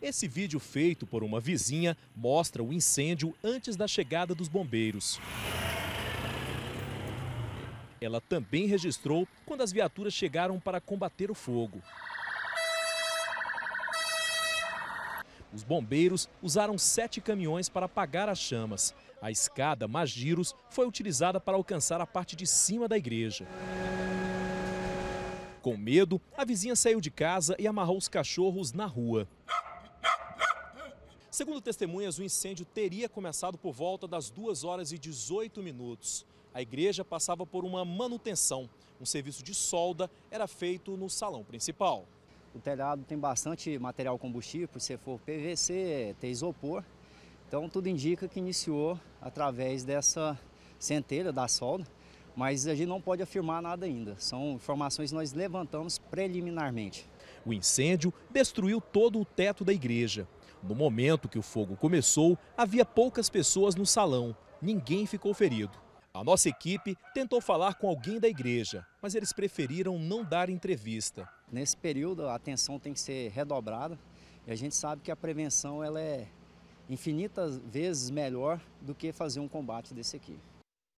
Esse vídeo feito por uma vizinha mostra o incêndio antes da chegada dos bombeiros. Ela também registrou quando as viaturas chegaram para combater o fogo. Os bombeiros usaram sete caminhões para apagar as chamas. A escada Magiros foi utilizada para alcançar a parte de cima da igreja. Com medo, a vizinha saiu de casa e amarrou os cachorros na rua. Segundo testemunhas, o incêndio teria começado por volta das 2 horas e 18 minutos. A igreja passava por uma manutenção. Um serviço de solda era feito no salão principal. O telhado tem bastante material combustível, se for PVC, tem isopor. Então tudo indica que iniciou através dessa centelha da solda, mas a gente não pode afirmar nada ainda. São informações que nós levantamos preliminarmente. O incêndio destruiu todo o teto da igreja. No momento que o fogo começou, havia poucas pessoas no salão. Ninguém ficou ferido. A nossa equipe tentou falar com alguém da igreja, mas eles preferiram não dar entrevista. Nesse período, a atenção tem que ser redobrada e a gente sabe que a prevenção ela é infinitas vezes melhor do que fazer um combate desse aqui.